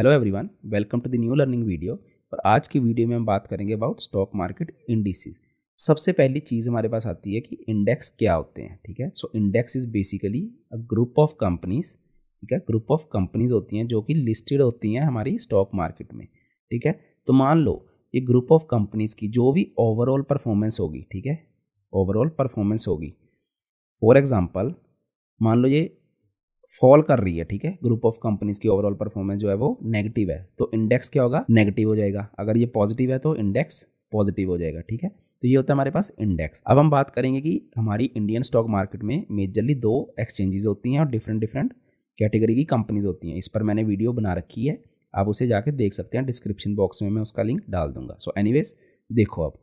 hello everyone welcome to the new learning video और आज की वीडियो में हम बात करेंगे अबाउट स्टॉक मार्केट इंडिसेस सबसे पहली चीज़ हमारे पास आती है कि इंडेक्स क्या होते हैं ठीक है so index is basically a group of companies ठीक है ग्रुप ऑफ कंपनीज होती हैं जो कि लिस्टेड होती हैं हमारी स्टॉक मार्केट में ठीक है तो मान लो ये ग्रुप ऑफ कंपनीज की जो भी ओवरऑल परफॉर्मेंस होगी ठीक है ओवरऑल परफॉर्मेंस होगी फॉर एग्ज़ाम्पल मान लो ये फॉल कर रही है ठीक है ग्रुप ऑफ कंपनीज की ओवरऑल परफॉर्मेंस जो है वो नेगेटिव है तो इंडेक्स क्या होगा नेगेटिव हो जाएगा अगर ये पॉजिटिव है तो इंडेक्स पॉजिटिव हो जाएगा ठीक है तो ये होता है हमारे पास इंडेक्स अब हम बात करेंगे कि हमारी इंडियन स्टॉक मार्केट में मेजरली दो एक्सचेंजेस होती हैं और डिफरेंट डिफरेंट कैटेगरी की कंपनीज होती हैं इस पर मैंने वीडियो बना रखी है आप उसे जाके देख सकते हैं डिस्क्रिप्शन बॉक्स में मैं उसका लिंक डाल दूंगा सो so एनीवेज देखो अब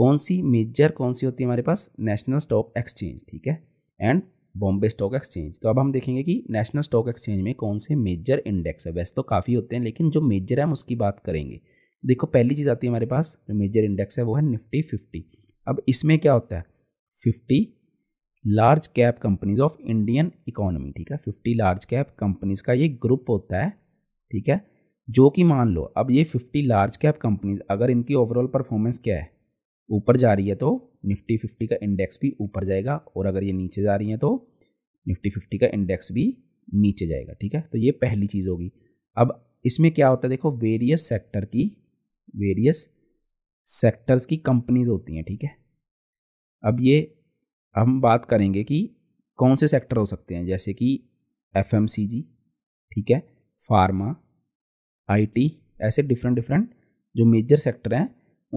कौन सी मेजर कौन सी होती है हमारे पास नेशनल स्टॉक एक्सचेंज ठीक है एंड बॉम्बे स्टॉक एक्सचेंज तो अब हम देखेंगे कि नेशनल स्टॉक एक्सचेंज में कौन से मेजर इंडेक्स है वैसे तो काफ़ी होते हैं लेकिन जो मेजर है हम उसकी बात करेंगे देखो पहली चीज़ आती है हमारे पास जो मेजर इंडेक्स है वो है निफ्टी फिफ्टी अब इसमें क्या होता है fifty large cap companies of Indian economy ठीक है फिफ्टी लार्ज कैप कंपनीज का ये ग्रुप होता है ठीक है जो कि मान लो अब ये फिफ्टी लार्ज कैप कंपनीज अगर इनकी ओवरऑल परफॉर्मेंस क्या है ऊपर जा रही है तो निफ्टी फिफ्टी का इंडेक्स भी ऊपर जाएगा और अगर ये नीचे जा रही हैं तो निफ्टी फिफ्टी का इंडेक्स भी नीचे जाएगा ठीक है तो ये पहली चीज़ होगी अब इसमें क्या होता है देखो वेरियस सेक्टर की वेरियस सेक्टर्स की कंपनीज होती हैं ठीक है अब ये हम बात करेंगे कि कौन से सेक्टर हो सकते हैं जैसे कि एफ ठीक है फार्मा आईटी ऐसे डिफरेंट डिफरेंट जो मेजर सेक्टर हैं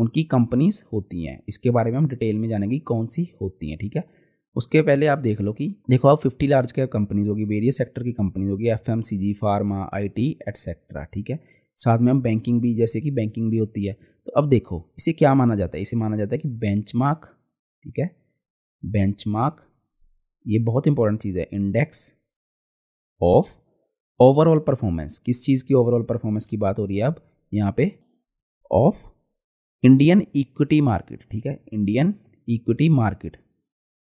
उनकी कंपनीज होती हैं इसके बारे में हम डिटेल में जानेंगे कौन सी होती हैं ठीक है उसके पहले आप देख लो कि देखो आप 50 लार्ज कैप कंपनीज होगी वेरियस सेक्टर की कंपनीज होगी F M C G pharma I T etcetera ठीक है साथ में हम बैंकिंग भी जैसे कि बैंकिंग भी होती है तो अब देखो इसे क्या माना जाता है इसे माना जाता है कि मार्क ठीक है मार्क ये बहुत इंपॉर्टेंट चीज़ है इंडेक्स ऑफ ओवरऑल परफॉर्मेंस किस चीज़ की ओवरऑल परफॉर्मेंस की बात हो रही है अब यहाँ पे ऑफ इंडियन इक्विटी मार्केट ठीक है इंडियन इक्विटी मार्केट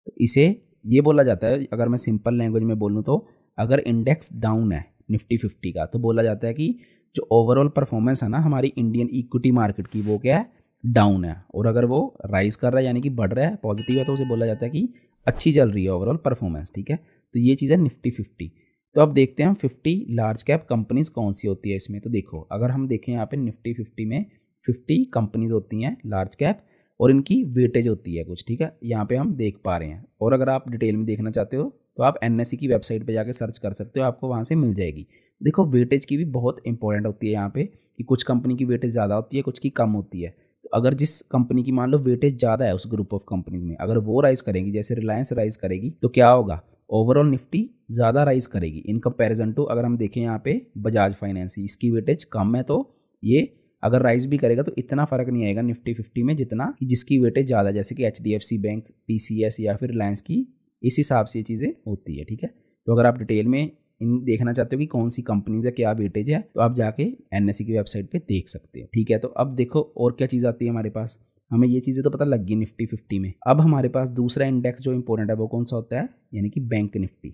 तो इसे ये बोला जाता है अगर मैं सिंपल लैंग्वेज में बोलूँ तो अगर इंडेक्स डाउन है निफ्टी फिफ्टी का तो बोला जाता है कि जो ओवरऑल परफॉर्मेंस है ना हमारी इंडियन इक्विटी मार्केट की वो क्या है डाउन है और अगर वो राइज कर रहा है यानी कि बढ़ रहा है पॉजिटिव है तो उसे बोला जाता है कि अच्छी चल रही है ओवरऑल परफॉर्मेंस ठीक है तो ये चीज़ है निफ्टी फिफ्टी तो अब देखते हैं हम फिफ्टी लार्ज कैप कंपनीज कौन सी होती है इसमें तो देखो अगर हम देखें यहाँ पे निफ्टी फिफ्टी में फिफ्टी कंपनीज होती हैं लार्ज कैप और इनकी वेटेज होती है कुछ ठीक है यहाँ पे हम देख पा रहे हैं और अगर आप डिटेल में देखना चाहते हो तो आप एन e की वेबसाइट पर जाकर सर्च कर सकते हो आपको वहाँ से मिल जाएगी देखो वेटेज की भी बहुत इंपॉर्टेंट होती है यहाँ पे कि कुछ कंपनी की वेटेज ज़्यादा होती है कुछ की कम होती है तो अगर जिस कंपनी की मान लो वेटेज ज़्यादा है उस ग्रुप ऑफ कंपनीज में अगर वो राइज करेंगी जैसे रिलायंस राइज करेगी तो क्या होगा ओवरऑल निफ्टी ज़्यादा राइज करेगी इन कंपेरिजन टू अगर हम देखें यहाँ पे बजाज फाइनेंस इसकी वेटेज कम है तो ये अगर राइज भी करेगा तो इतना फर्क नहीं आएगा निफ्टी फिफ्टी में जितना जिसकी वेटेज ज़्यादा जैसे कि H D F C bank T C S या फिर रिलायंस की इस हिसाब से ये चीज़ें होती है ठीक है तो अगर आप डिटेल में इन देखना चाहते हो कि कौन सी कंपनीज है क्या वेटेज है तो आप जाके एन e की वेबसाइट पे देख सकते हो ठीक है तो अब देखो और क्या चीज़ आती है हमारे पास हमें ये चीज़ें तो पता लग गई निफ्टी फिफ्टी में अब हमारे पास दूसरा इंडेक्स जो इंपॉर्टेंट है वो कौन सा होता है यानी कि बैंक निफ्टी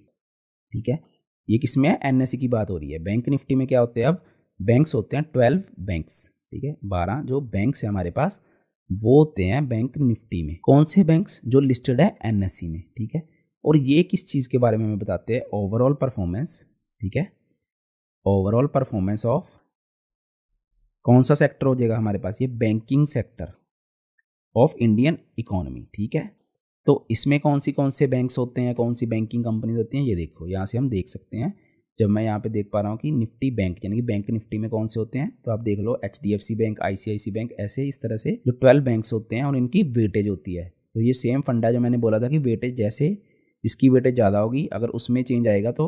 ठीक है ये किस में है एन e की बात हो रही है बैंक निफ्टी में क्या होते हैं अब बैंक्स होते हैं ट्वेल्व बैंक्स ठीक है बारह जो बैंक्स है हमारे पास वो होते हैं बैंक निफ्टी में कौन से बैंक्स जो लिस्टेड है एन e में ठीक है और ये किस चीज़ के बारे में हमें बताते हैं ओवरऑल परफॉर्मेंस ठीक है ओवरऑल परफॉर्मेंस ऑफ कौन सा सेक्टर हो जाएगा हमारे पास ये banking sector of Indian economy ठीक है तो इसमें कौन सी कौन से बैंक्स होते हैं कौन सी बैंकिंग कंपनीज होती हैं ये देखो यहाँ से हम देख सकते हैं जब मैं यहाँ पे देख पा रहा हूँ कि निफ्टी बैंक यानी कि बैंक निफ्टी में कौन से होते हैं तो आप देख लो H D F C bank C bank ऐसे इस तरह से जो ट्वेल्व बैंक्स होते हैं और इनकी वेटेज होती है तो ये सेम फंडा जो मैंने बोला था कि वेटेज जैसे इसकी वेटेज ज़्यादा होगी अगर उसमें चेंज आएगा तो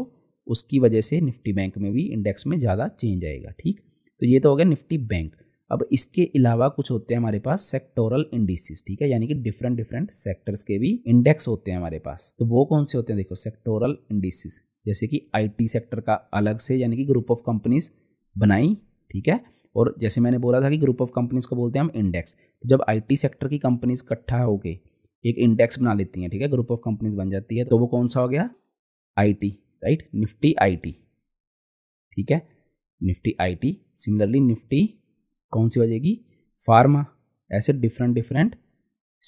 उसकी वजह से निफ्टी बैंक में भी इंडेक्स में ज़्यादा चेंज आएगा ठीक तो ये तो हो गया निफ्टी बैंक अब इसके अलावा कुछ होते हैं हमारे पास सेक्टोरल इंडिसेस ठीक है यानी कि डिफरेंट डिफरेंट सेक्टर्स के भी इंडेक्स होते हैं हमारे पास तो वो कौन से होते हैं देखो सेक्टोरल इंडिसेस जैसे कि आईटी सेक्टर का अलग से यानी कि ग्रुप ऑफ कंपनीज बनाई ठीक है और जैसे मैंने बोला था कि ग्रुप ऑफ कंपनीज को बोलते हैं हम इंडेक्स तो जब आईटी सेक्टर की कंपनीज इकट्ठा होकर एक इंडेक्स बना लेती हैं ठीक है ग्रुप ऑफ कंपनीज बन जाती है तो वो कौन सा हो गया आई राइट निफ्टी आई ठीक है निफ्टी आई सिमिलरली निफ्टी कौन सी हो जाएगी फार्मा ऐसे डिफरेंट डिफरेंट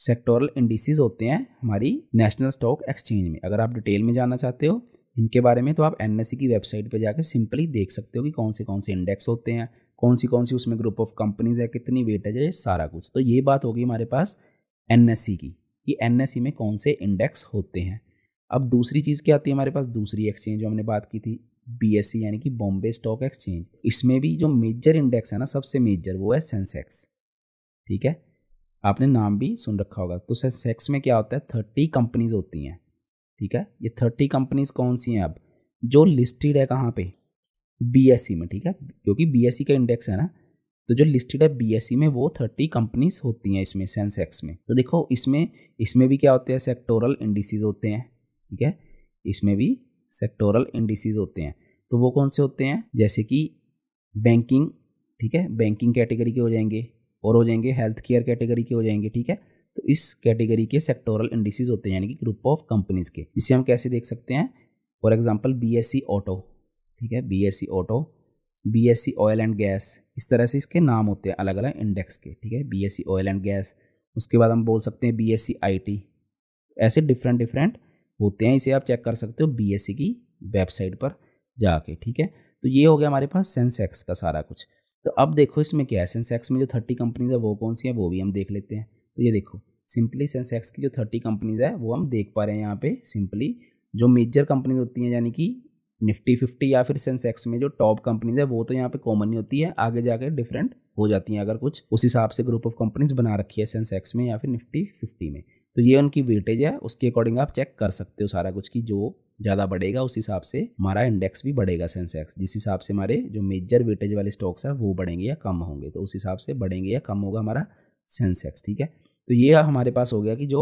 सेक्टोरल इंडिसज होते हैं हमारी नेशनल स्टॉक एक्सचेंज में अगर आप डिटेल में जानना चाहते हो इनके बारे में तो आप एन e की वेबसाइट पर जाकर सिंपली देख सकते हो कि कौन से कौन से इंडेक्स होते हैं कौन सी कौन सी उसमें ग्रुप ऑफ कंपनीज है कितनी वेट है ये सारा कुछ तो ये बात होगी हमारे पास एन e की कि एन e में कौन से इंडेक्स होते हैं अब दूसरी चीज़ क्या आती है हमारे पास दूसरी एक्सचेंज जो हमने बात की थी बी यानी कि बॉम्बे स्टॉक एक्सचेंज इसमें भी जो मेजर इंडेक्स है ना सबसे मेजर वो है सेंसेक्स ठीक है आपने नाम भी सुन रखा होगा तो सेंसेक्स में क्या होता है थर्टी कंपनीज होती हैं ठीक है ये थर्टी कंपनीज कौन सी हैं अब जो लिस्टेड है कहाँ पे बीएसई e में ठीक है क्योंकि बीएसई e का इंडेक्स है ना तो जो लिस्टेड है बीएसई e में वो थर्टी कंपनीज होती हैं इसमें सेंसेक्स में तो देखो इसमें इसमें भी क्या होते हैं सेक्टोरल इंडिसीज होते हैं ठीक है इसमें भी सेक्टोरल इंडिसीज होते हैं तो वो कौन से होते हैं जैसे कि बैंकिंग ठीक है बैंकिंग कैटेगरी के हो जाएंगे और हो जाएंगे हेल्थ केयर कैटेगरी के हो जाएंगे ठीक है तो इस कैटेगरी के सेक्टोरल इंडीसीज़ होते हैं यानी कि ग्रुप ऑफ कंपनीज के जिसे हम कैसे देख सकते हैं for example B S C auto ठीक है B S C auto B S C oil and gas इस तरह से इसके नाम होते हैं अलग अलग इंडेक्स के ठीक है B S C oil and gas उसके बाद हम बोल सकते हैं B S C I T ऐसे डिफरेंट डिफरेंट होते हैं इसे आप चेक कर सकते हो बी एस सी की वेबसाइट पर जाके ठीक है तो ये हो गया हमारे पास सेंसेक्स का सारा कुछ तो अब देखो इसमें क्या है सेंसेक्स में जो थर्टी कंपनीज है वो कौन सी है वो भी हम देख लेते हैं तो ये देखो सिंपली सेंसेक्स की जो थर्टी कंपनीज है वो हम देख पा रहे हैं यहाँ पे सिंपली जो मेजर कंपनीज होती हैं यानी कि निफ्टी फिफ्टी या फिर सेंसेक्स में जो टॉप कंपनीज है वो तो यहाँ पे कॉमन ही होती है आगे जाकर डिफरेंट हो जाती हैं अगर कुछ उस हिसाब से ग्रुप ऑफ कंपनीज बना रखी है सेंसेक्स में या फिर निफ्टी फिफ्टी में तो ये उनकी वेटेज है उसके अकॉर्डिंग आप चेक कर सकते हो सारा कुछ कि जो ज़्यादा बढ़ेगा उस हिसाब से हमारा इंडेक्स भी बढ़ेगा सेंसेक्स जिस हिसाब से हमारे जो मेजर वेटेज वाले स्टॉक्स हैं वो बढ़ेंगे या कम होंगे तो उस हिसाब से बढ़ेंगे या कम होगा हमारा सेंसेक्स ठीक है तो ये हमारे पास हो गया कि जो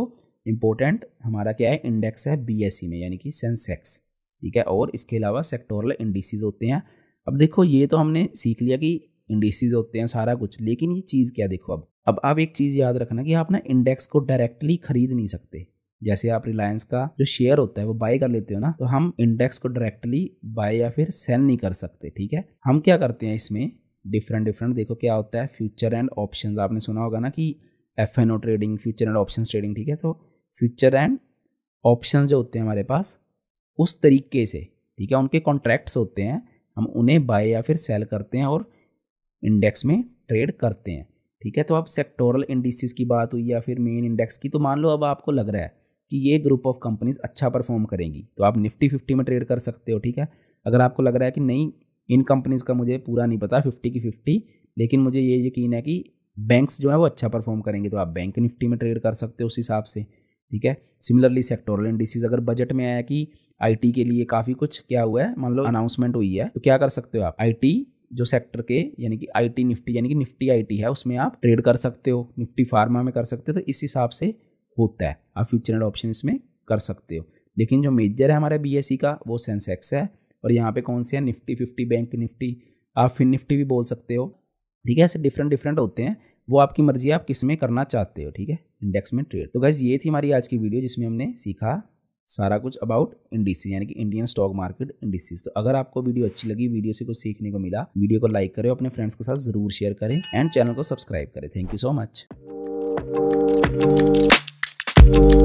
इम्पोर्टेंट हमारा क्या है इंडेक्स है बी e में यानी कि सेंसेक्स ठीक है और इसके अलावा सेक्टोरल इंडिसीज होते हैं अब देखो ये तो हमने सीख लिया कि इंडिसीज होते हैं सारा कुछ लेकिन ये चीज़ क्या देखो अब अब आप एक चीज़ याद रखना कि आप ना इंडेक्स को डायरेक्टली खरीद नहीं सकते जैसे आप रिलायंस का जो शेयर होता है वो बाय कर लेते हो ना तो हम इंडेक्स को डायरेक्टली बाय या फिर सेल नहीं कर सकते ठीक है हम क्या करते हैं इसमें डिफरेंट डिफरेंट देखो क्या होता है फ्यूचर एंड ऑप्शन आपने सुना होगा ना कि F N O trading future and option trading ठीक है तो फ्यूचर एंड ऑप्शन जो होते हैं हमारे पास उस तरीके से ठीक है उनके कॉन्ट्रैक्ट्स होते हैं हम उन्हें बाय या फिर सेल करते हैं और इंडेक्स में ट्रेड करते हैं ठीक है तो अब सेक्टोरल इंडिसेस की बात हुई या फिर मेन इंडेक्स की तो मान लो अब आपको लग रहा है कि ये ग्रुप ऑफ कंपनीज अच्छा परफॉर्म करेंगी तो आप निफ्टी फिफ्टी में ट्रेड कर सकते हो ठीक है अगर आपको लग रहा है कि नहीं इन कंपनीज़ का मुझे पूरा नहीं पता फिफ्टी की फिफ्टी लेकिन मुझे ये यकीन है कि बैंक्स जो है वो अच्छा परफॉर्म करेंगे तो आप बैंक निफ्टी में ट्रेड कर सकते हो उस हिसाब से ठीक है सिमिलरली सेक्टोरल इंडिसीज अगर बजट में आया कि आईटी के लिए काफ़ी कुछ क्या हुआ है मान लो अनाउंसमेंट हुई है तो क्या कर सकते हो आप आईटी जो सेक्टर के यानी कि आईटी निफ्टी यानी कि निफ्टी आईटी है उसमें आप ट्रेड कर सकते हो निफ्टी फार्मा में कर सकते हो तो इस हिसाब से होता है आप फ्यूचर एंड ऑप्शन इसमें कर सकते हो लेकिन जो मेजर है हमारे बी e का वो सेंसेक्स है और यहाँ पे कौन से है निफ्टी फिफ्टी बैंक निफ्टी आप फिन निफ्टी भी बोल सकते हो ठीक है ऐसे डिफरेंट डिफरेंट होते हैं वो आपकी मर्जी है आप किस में करना चाहते हो ठीक है इंडेक्स में ट्रेड तो गैस ये थी हमारी आज की वीडियो जिसमें हमने सीखा सारा कुछ अबाउट इंडिसीज यानी कि इंडियन स्टॉक मार्केट इंडिसीज तो अगर आपको वीडियो अच्छी लगी वीडियो से कुछ सीखने को मिला वीडियो को लाइक करें अपने फ्रेंड्स के साथ जरूर शेयर करें एंड चैनल को सब्सक्राइब करें थैंक यू सो मच